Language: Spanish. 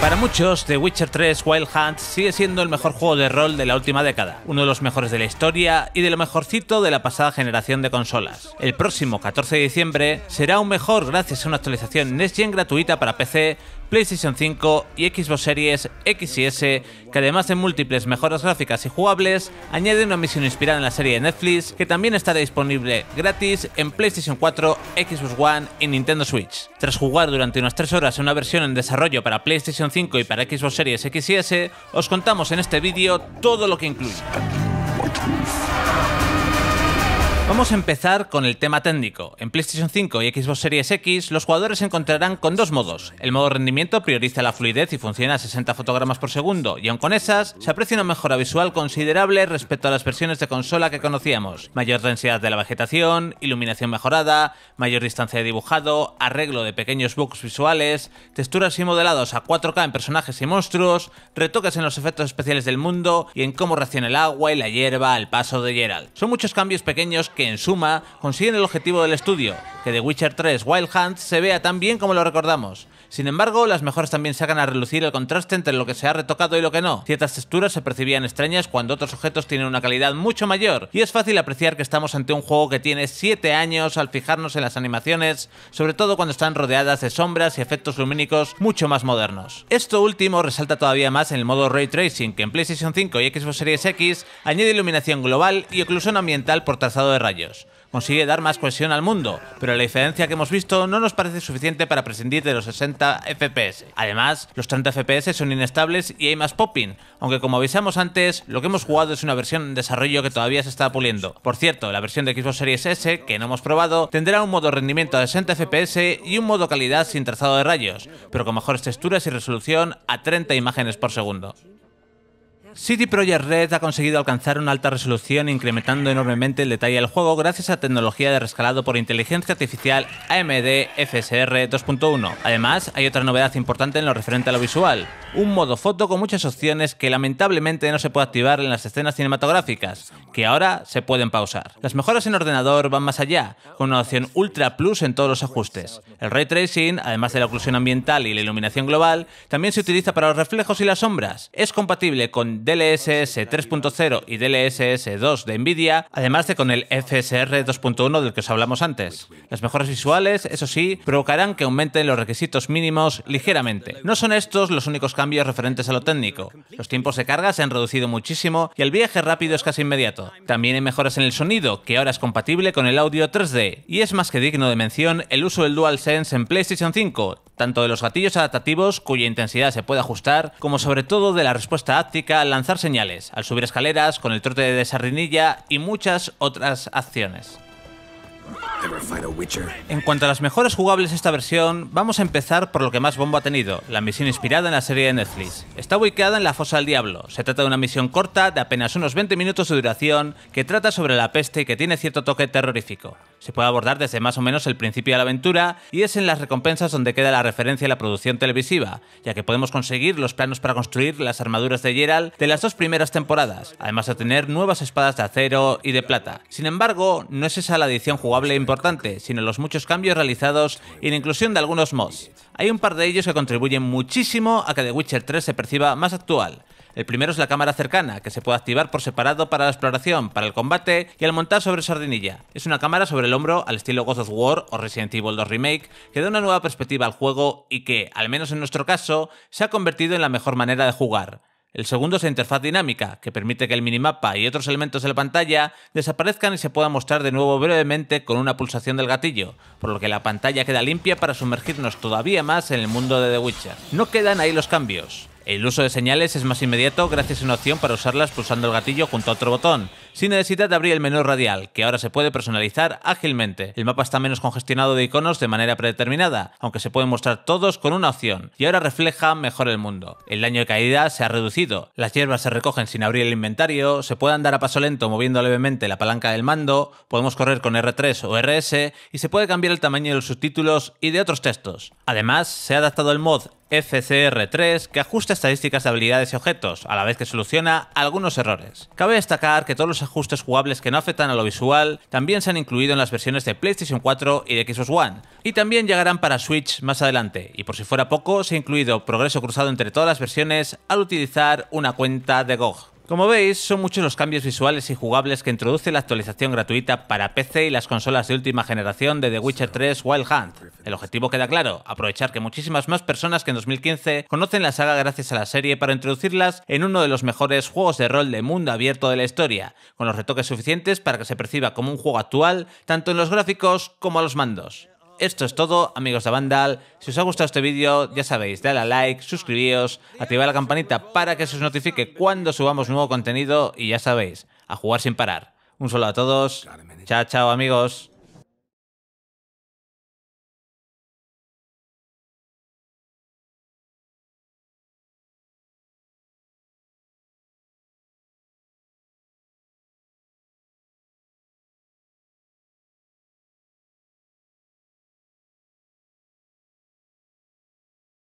Para muchos, The Witcher 3 Wild Hunt sigue siendo el mejor juego de rol de la última década, uno de los mejores de la historia y de lo mejorcito de la pasada generación de consolas. El próximo 14 de diciembre será un mejor gracias a una actualización Next Gen gratuita para PC PlayStation 5 y Xbox Series X y S, que además de múltiples mejoras gráficas y jugables, añade una misión inspirada en la serie de Netflix, que también estará disponible gratis en PlayStation 4, Xbox One y Nintendo Switch. Tras jugar durante unas 3 horas una versión en desarrollo para PlayStation 5 y para Xbox Series X y S, os contamos en este vídeo todo lo que incluye. Vamos a empezar con el tema técnico. En PlayStation 5 y Xbox Series X, los jugadores se encontrarán con dos modos. El modo rendimiento prioriza la fluidez y funciona a 60 fotogramas por segundo, y aun con esas, se aprecia una mejora visual considerable respecto a las versiones de consola que conocíamos. Mayor densidad de la vegetación, iluminación mejorada, mayor distancia de dibujado, arreglo de pequeños bugs visuales, texturas y modelados a 4K en personajes y monstruos, retoques en los efectos especiales del mundo y en cómo reacciona el agua y la hierba al paso de Geralt. Son muchos cambios pequeños que en suma consiguen el objetivo del estudio, que The Witcher 3 Wild Hunt se vea tan bien como lo recordamos, sin embargo, las mejoras también sacan a relucir el contraste entre lo que se ha retocado y lo que no. Ciertas texturas se percibían extrañas cuando otros objetos tienen una calidad mucho mayor, y es fácil apreciar que estamos ante un juego que tiene 7 años al fijarnos en las animaciones, sobre todo cuando están rodeadas de sombras y efectos lumínicos mucho más modernos. Esto último resalta todavía más en el modo Ray Tracing, que en PlayStation 5 y Xbox Series X añade iluminación global y oclusión ambiental por trazado de rayos consigue dar más cohesión al mundo, pero la diferencia que hemos visto no nos parece suficiente para prescindir de los 60 FPS. Además, los 30 FPS son inestables y hay más popping, aunque como avisamos antes, lo que hemos jugado es una versión en desarrollo que todavía se está puliendo. Por cierto, la versión de Xbox Series S, que no hemos probado, tendrá un modo rendimiento a 60 FPS y un modo calidad sin trazado de rayos, pero con mejores texturas y resolución a 30 imágenes por segundo. City Project Red ha conseguido alcanzar una alta resolución incrementando enormemente el detalle del juego gracias a tecnología de rescalado por inteligencia artificial AMD FSR 2.1. Además, hay otra novedad importante en lo referente a lo visual, un modo foto con muchas opciones que lamentablemente no se puede activar en las escenas cinematográficas, que ahora se pueden pausar. Las mejoras en ordenador van más allá, con una opción Ultra Plus en todos los ajustes. El ray tracing, además de la oclusión ambiental y la iluminación global, también se utiliza para los reflejos y las sombras. Es compatible con DLSS 3.0 y DLSS 2 de NVIDIA, además de con el FSR 2.1 del que os hablamos antes. Las mejoras visuales, eso sí, provocarán que aumenten los requisitos mínimos ligeramente. No son estos los únicos cambios referentes a lo técnico. Los tiempos de carga se han reducido muchísimo y el viaje rápido es casi inmediato. También hay mejoras en el sonido, que ahora es compatible con el audio 3D, y es más que digno de mención el uso del DualSense en PlayStation 5, tanto de los gatillos adaptativos cuya intensidad se puede ajustar, como sobre todo de la respuesta áptica al lanzar señales, al subir escaleras, con el trote de desarrinilla y muchas otras acciones. En cuanto a las mejores jugables de esta versión, vamos a empezar por lo que más bombo ha tenido, la misión inspirada en la serie de Netflix. Está ubicada en la Fosa del Diablo. Se trata de una misión corta de apenas unos 20 minutos de duración que trata sobre la peste y que tiene cierto toque terrorífico. Se puede abordar desde más o menos el principio de la aventura y es en las recompensas donde queda la referencia a la producción televisiva, ya que podemos conseguir los planos para construir las armaduras de Geralt de las dos primeras temporadas, además de tener nuevas espadas de acero y de plata. Sin embargo, no es esa la edición jugable e importante, sino los muchos cambios realizados y la inclusión de algunos mods. Hay un par de ellos que contribuyen muchísimo a que The Witcher 3 se perciba más actual. El primero es la cámara cercana, que se puede activar por separado para la exploración, para el combate y al montar sobre sardinilla. Es una cámara sobre el hombro al estilo Ghost of War o Resident Evil 2 Remake, que da una nueva perspectiva al juego y que, al menos en nuestro caso, se ha convertido en la mejor manera de jugar. El segundo es la interfaz dinámica, que permite que el minimapa y otros elementos de la pantalla desaparezcan y se pueda mostrar de nuevo brevemente con una pulsación del gatillo, por lo que la pantalla queda limpia para sumergirnos todavía más en el mundo de The Witcher. No quedan ahí los cambios. El uso de señales es más inmediato gracias a una opción para usarlas pulsando el gatillo junto a otro botón, sin necesidad de abrir el menú radial, que ahora se puede personalizar ágilmente. El mapa está menos congestionado de iconos de manera predeterminada, aunque se pueden mostrar todos con una opción, y ahora refleja mejor el mundo. El daño de caída se ha reducido, las hierbas se recogen sin abrir el inventario, se puede andar a paso lento moviendo levemente la palanca del mando, podemos correr con R3 o RS, y se puede cambiar el tamaño de los subtítulos y de otros textos. Además, se ha adaptado el mod FCR3 que ajusta estadísticas de habilidades y objetos, a la vez que soluciona algunos errores. Cabe destacar que todos los ajustes jugables que no afectan a lo visual también se han incluido en las versiones de PlayStation 4 y de Xbox One, y también llegarán para Switch más adelante, y por si fuera poco se ha incluido progreso cruzado entre todas las versiones al utilizar una cuenta de GOG. Como veis, son muchos los cambios visuales y jugables que introduce la actualización gratuita para PC y las consolas de última generación de The Witcher 3 Wild Hunt. El objetivo queda claro, aprovechar que muchísimas más personas que en 2015 conocen la saga gracias a la serie para introducirlas en uno de los mejores juegos de rol de mundo abierto de la historia, con los retoques suficientes para que se perciba como un juego actual tanto en los gráficos como a los mandos. Esto es todo, amigos de Vandal. Si os ha gustado este vídeo, ya sabéis, dale a like, suscribíos, activad la campanita para que se os notifique cuando subamos nuevo contenido y ya sabéis, a jugar sin parar. Un saludo a todos. Chao, chao, amigos.